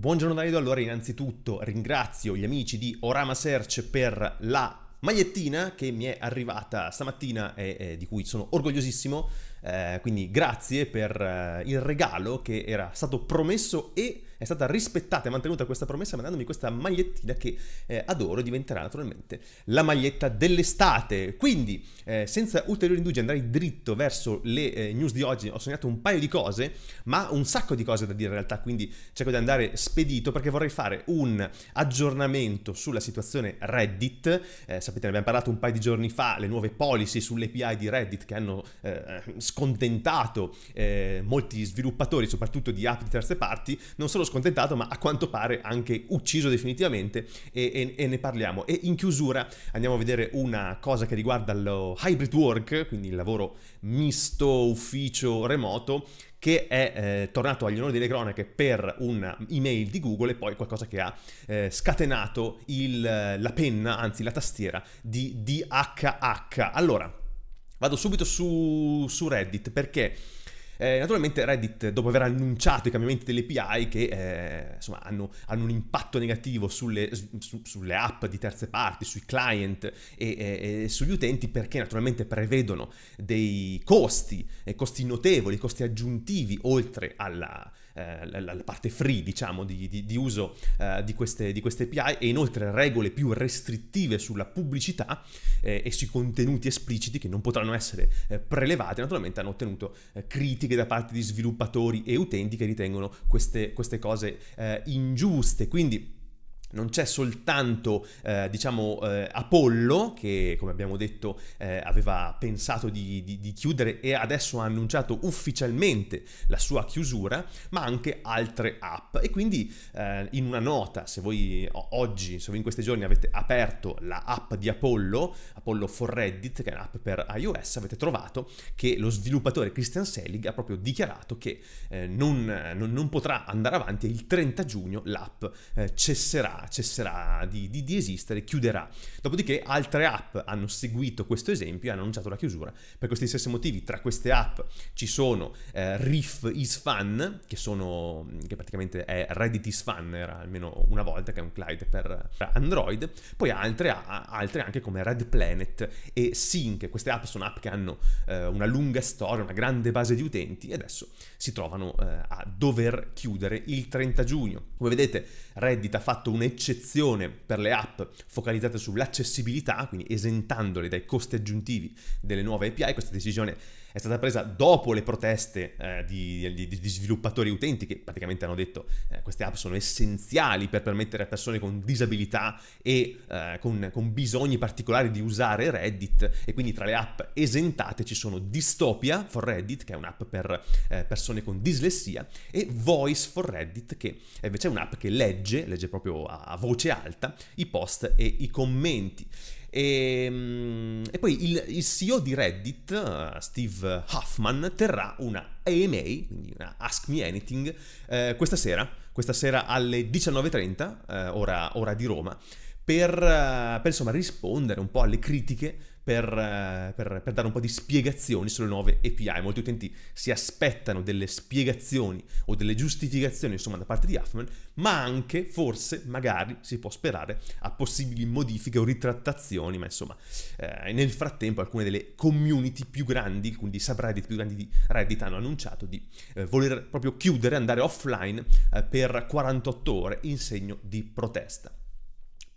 Buongiorno Danido, allora innanzitutto ringrazio gli amici di Orama Search per la magliettina che mi è arrivata stamattina e, e di cui sono orgogliosissimo, eh, quindi grazie per eh, il regalo che era stato promesso e è stata rispettata e mantenuta questa promessa mandandomi questa magliettina che eh, adoro e diventerà naturalmente la maglietta dell'estate. Quindi, eh, senza ulteriori indugi, andrei dritto verso le eh, news di oggi. Ho sognato un paio di cose, ma un sacco di cose da dire in realtà, quindi cerco di andare spedito perché vorrei fare un aggiornamento sulla situazione Reddit. Eh, sapete, ne abbiamo parlato un paio di giorni fa, le nuove policy sull'API di Reddit che hanno eh, scontentato eh, molti sviluppatori, soprattutto di app di terze parti, non solo scontentato, ma a quanto pare anche ucciso definitivamente e, e, e, ne parliamo. E in chiusura andiamo a vedere una cosa che riguarda lo hybrid work, quindi il lavoro misto ufficio remoto che è eh, tornato agli onori delle cronache per un'email di Google e poi qualcosa che ha eh, scatenato il, la penna, anzi la tastiera di DHH. Allora, vado subito su, su Reddit perché eh, naturalmente Reddit, dopo aver annunciato i cambiamenti delle API che eh, insomma, hanno, hanno, un impatto negativo sulle, su, sulle, app di terze parti, sui client e, e, e, sugli utenti, perché naturalmente prevedono dei costi, eh, costi notevoli, costi aggiuntivi oltre alla eh, la, la, parte free, diciamo, di, di, di uso eh, di, queste, di, queste, API e inoltre regole più restrittive sulla pubblicità eh, e sui contenuti espliciti che non potranno essere eh, prelevati. Naturalmente hanno ottenuto eh, critiche da parte di sviluppatori e utenti che ritengono queste, queste cose eh, ingiuste. Quindi non c'è soltanto, eh, diciamo, eh, Apollo, che come abbiamo detto eh, aveva pensato di, di, di, chiudere e adesso ha annunciato ufficialmente la sua chiusura, ma anche altre app. E quindi eh, in una nota, se voi oggi, se voi in questi giorni avete aperto la app di Apollo, Apollo for Reddit, che è un'app per iOS, avete trovato che lo sviluppatore Christian Selig ha proprio dichiarato che eh, non, non, non, potrà andare avanti e il 30 giugno l'app eh, cesserà cesserà, di, di, di, esistere, chiuderà. Dopodiché altre app hanno seguito questo esempio e hanno annunciato la chiusura. Per questi stessi motivi, tra queste app ci sono eh, Riff is Fun, che, sono, mm, che praticamente è Reddit is Fun, era almeno una volta che è un client per Android, poi altre, altre anche come Red Planet e Sync. Queste app sono app che hanno eh, una lunga storia, una grande base di utenti e adesso si trovano eh, a dover chiudere il 30 giugno. Come vedete, Reddit ha fatto un un'eccezione per le app focalizzate sull'accessibilità, quindi esentandole dai costi aggiuntivi delle nuove API. Questa decisione è stata presa dopo le proteste eh, di, di, di, sviluppatori utenti che praticamente hanno detto eh, queste app sono essenziali per permettere a persone con disabilità e eh, con, con, bisogni particolari di usare Reddit e quindi tra le app esentate ci sono Dystopia for Reddit che è un'app per eh, persone con dislessia e Voice for Reddit che invece è un'app che legge, legge proprio a, a voce alta i post e i commenti. E, ehm, e poi il, il, CEO di Reddit, eh, Steve Huffman, terrà una AMA, quindi una Ask Me Anything, eh, questa sera, questa sera alle 19.30, eh, ora, ora di Roma per, eh, per insomma, rispondere un po' alle critiche, per, eh, per, per, dare un po' di spiegazioni sulle nuove API. Molti utenti si aspettano delle spiegazioni o delle giustificazioni insomma, da parte di Huffman, ma anche, forse, magari, si può sperare, a possibili modifiche o ritrattazioni, ma insomma, eh, nel frattempo alcune delle community più grandi, quindi subreddit più grandi di Reddit, hanno annunciato di eh, voler proprio chiudere, andare offline eh, per 48 ore in segno di protesta.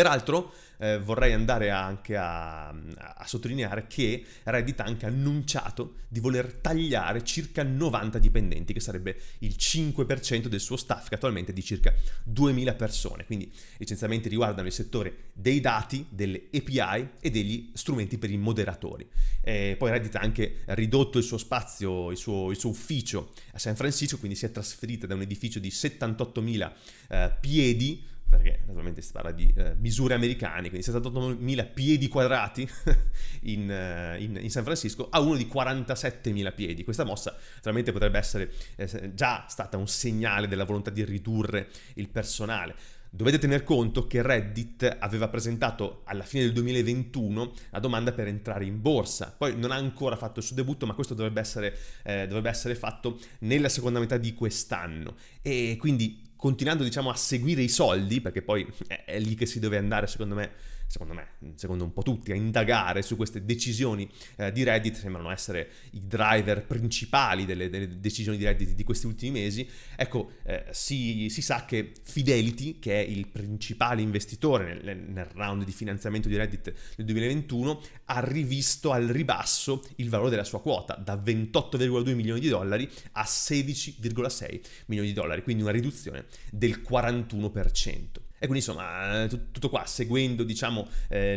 Peraltro eh, vorrei andare anche a, a, sottolineare che Reddit ha anche annunciato di voler tagliare circa 90 dipendenti, che sarebbe il 5% del suo staff, che attualmente è di circa 2000 persone. Quindi essenzialmente riguardano il settore dei dati, delle API e degli strumenti per i moderatori. E eh, poi Reddit ha anche ridotto il suo spazio, il suo, il suo, ufficio a San Francisco, quindi si è trasferita da un edificio di 78.000 eh, piedi perché naturalmente si parla di eh, misure americane, quindi 78.000 piedi quadrati in, eh, in, in, San Francisco a uno di 47.000 piedi. Questa mossa naturalmente potrebbe essere eh, già stata un segnale della volontà di ridurre il personale. Dovete tener conto che Reddit aveva presentato alla fine del 2021 la domanda per entrare in borsa, poi non ha ancora fatto il suo debutto, ma questo dovrebbe essere, eh, dovrebbe essere fatto nella seconda metà di quest'anno. E quindi continuando diciamo a seguire i soldi, perché poi è, lì che si deve andare secondo me secondo me, mm, secondo un po' tutti, a indagare su queste decisioni eh, di Reddit, sembrano essere i driver principali delle, delle, decisioni di Reddit di questi ultimi mesi. Ecco, eh, si, si, sa che Fidelity, che è il principale investitore nel, nel round di finanziamento di Reddit del 2021, ha rivisto al ribasso il valore della sua quota da 28,2 milioni di dollari a 16,6 milioni di dollari, quindi una riduzione del 41%. E quindi insomma, eh, tutto qua, seguendo diciamo eh,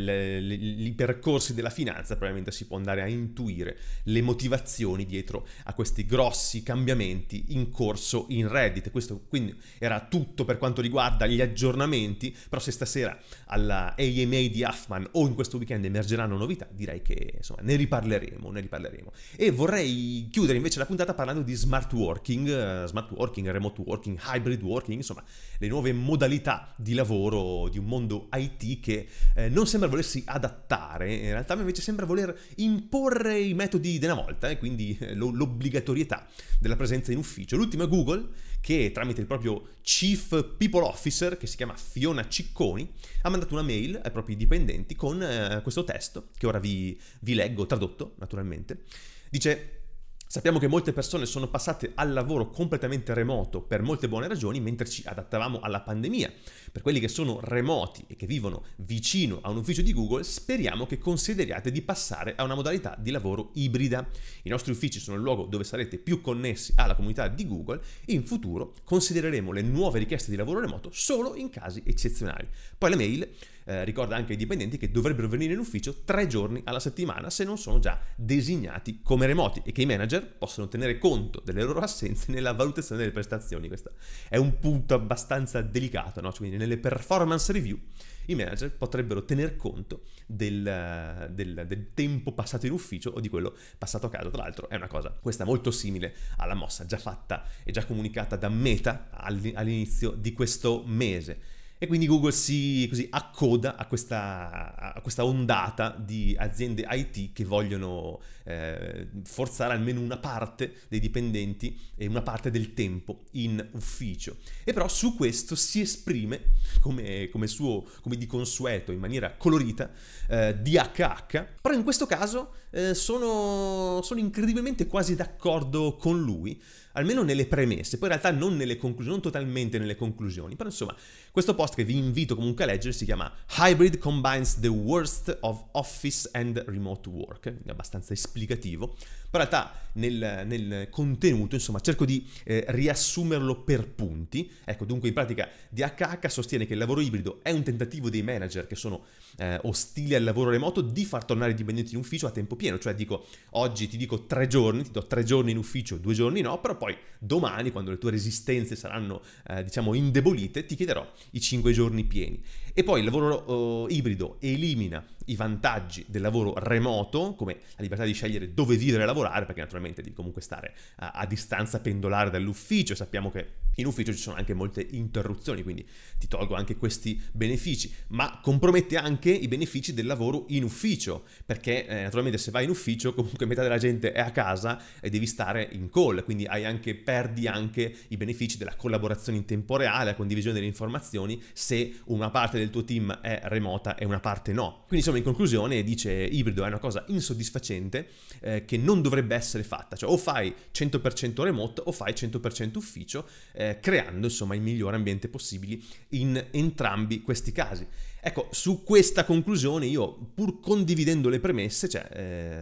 i percorsi della finanza, probabilmente si può andare a intuire le motivazioni dietro a questi grossi cambiamenti in corso in Reddit. Questo quindi era tutto per quanto riguarda gli aggiornamenti, però se stasera alla AMA di Huffman o in questo weekend emergeranno novità, direi che insomma ne riparleremo, ne riparleremo. E vorrei chiudere invece la puntata parlando di smart working, eh, smart working, remote working, hybrid working, insomma le nuove modalità di di lavoro, di un mondo IT che eh, non sembra volersi adattare, in realtà invece sembra voler imporre i metodi della volta e eh, quindi eh, lo, l'obbligatorietà della presenza in ufficio. L'ultima Google che tramite il proprio Chief People Officer, che si chiama Fiona Cicconi, ha mandato una mail ai propri dipendenti con eh, questo testo, che ora vi, vi leggo tradotto naturalmente. Dice Sappiamo che molte persone sono passate al lavoro completamente remoto per molte buone ragioni mentre ci adattavamo alla pandemia. Per quelli che sono remoti e che vivono vicino a un ufficio di Google, speriamo che consideriate di passare a una modalità di lavoro ibrida. I nostri uffici sono il luogo dove sarete più connessi alla comunità di Google e in futuro considereremo le nuove richieste di lavoro remoto solo in casi eccezionali. Poi la mail eh, ricorda anche ai dipendenti che dovrebbero venire in ufficio tre giorni alla settimana se non sono già designati come remoti e che i manager possono tenere conto delle loro assenze nella valutazione delle prestazioni. Questo è un punto abbastanza delicato, no? cioè, quindi nelle performance review i manager potrebbero tener conto del, eh, del, del, tempo passato in ufficio o di quello passato a casa. Tra l'altro è una cosa, questa molto simile alla mossa già fatta e già comunicata da Meta all'inizio di questo mese e quindi Google si così, accoda a questa, a questa, ondata di aziende IT che vogliono eh, forzare almeno una parte dei dipendenti e una parte del tempo in ufficio. E però su questo si esprime, come, come, suo, come di consueto, in maniera colorita, eh, DHH. Però in questo caso eh, sono, sono incredibilmente quasi d'accordo con lui almeno nelle premesse, poi in realtà non nelle conclusioni, non totalmente nelle conclusioni, però insomma, questo post che vi invito comunque a leggere si chiama Hybrid Combines the Worst of Office and Remote Work, è abbastanza esplicativo, però in realtà nel, nel contenuto, insomma, cerco di eh, riassumerlo per punti, ecco, dunque in pratica DHH sostiene che il lavoro ibrido è un tentativo dei manager che sono eh, ostili al lavoro remoto di far tornare i dipendenti in ufficio a tempo pieno, cioè dico oggi ti dico tre giorni, ti do tre giorni in ufficio, due giorni no, però poi domani, quando le tue resistenze saranno, eh, diciamo, indebolite, ti chiederò i 5 giorni pieni. E poi il lavoro eh, ibrido elimina i vantaggi del lavoro remoto, come la libertà di scegliere dove vivere e lavorare, perché naturalmente devi comunque stare a, eh, a distanza pendolare dall'ufficio, sappiamo che in ufficio ci sono anche molte interruzioni, quindi ti tolgo anche questi benefici, ma compromette anche i benefici del lavoro in ufficio, perché eh, naturalmente se vai in ufficio comunque metà della gente è a casa e devi stare in call, quindi anche, perdi anche i benefici della collaborazione in tempo reale, la condivisione delle informazioni, se una parte del tuo team è remota e una parte no. Quindi insomma insomma in conclusione dice ibrido è una cosa insoddisfacente eh, che non dovrebbe essere fatta, cioè o fai 100% remote o fai 100% ufficio, eh, creando insomma il migliore ambiente possibile in entrambi questi casi. Ecco, su questa conclusione io, pur condividendo le premesse, cioè,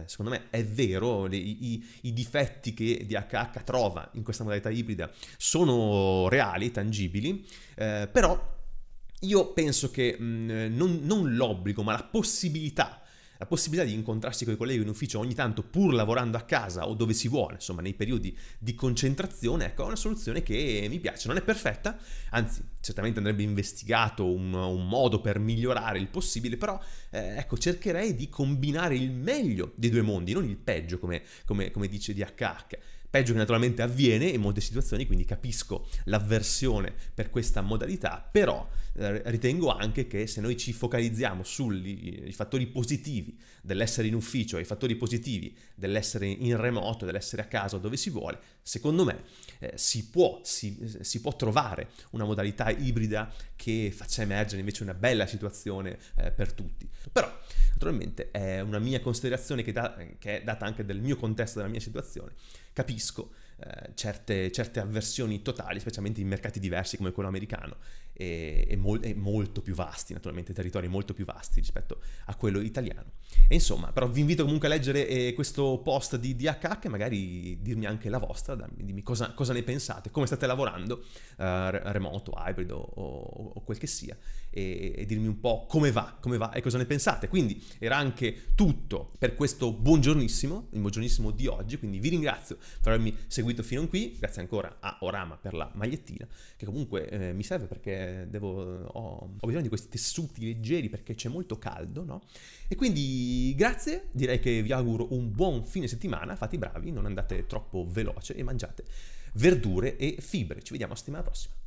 eh, secondo me è vero, le, i, i, difetti che DHH trova in questa modalità ibrida sono reali, tangibili, eh, però io penso che mh, mm, non, non l'obbligo, ma la possibilità la possibilità di incontrarsi con i colleghi in ufficio ogni tanto pur lavorando a casa o dove si vuole, insomma nei periodi di concentrazione, ecco, è una soluzione che mi piace, non è perfetta, anzi certamente andrebbe investigato un, un modo per migliorare il possibile, però eh, ecco cercherei di combinare il meglio dei due mondi, non il peggio come, come, come dice DHH Peggio che naturalmente avviene in molte situazioni, quindi capisco l'avversione per questa modalità, però eh, ritengo anche che se noi ci focalizziamo sui eh, fattori positivi dell'essere in ufficio e i fattori positivi dell'essere in remoto, dell'essere a casa dove si vuole, secondo me eh, si, può, si, eh, si, può, trovare una modalità ibrida che faccia emergere invece una bella situazione eh, per tutti. Però naturalmente è una mia considerazione che, da, che è data anche del mio contesto, della mia situazione capisco eh, certe, certe, avversioni totali, specialmente in mercati diversi come quello americano, e, e, mol- e molto più vasti, naturalmente territori molto più vasti rispetto a quello italiano. E insomma, però vi invito comunque a leggere eh, questo post di DHH e magari dirmi anche la vostra, dammi, dimmi cosa, cosa, ne pensate, come state lavorando eh, remoto, ibrido o, o, quel che sia e, e, dirmi un po' come va, come va e cosa ne pensate. Quindi era anche tutto per questo buongiornissimo, il buongiornissimo di oggi, quindi vi ringrazio per avermi seguito fino a qui, grazie ancora a Orama per la magliettina che comunque eh, mi serve perché devo, ho, ho bisogno di questi tessuti leggeri perché c'è molto caldo, no? E quindi grazie, direi che vi auguro un buon fine settimana, fate i bravi, non andate troppo veloce e mangiate verdure e fibre. Ci vediamo la settimana prossima.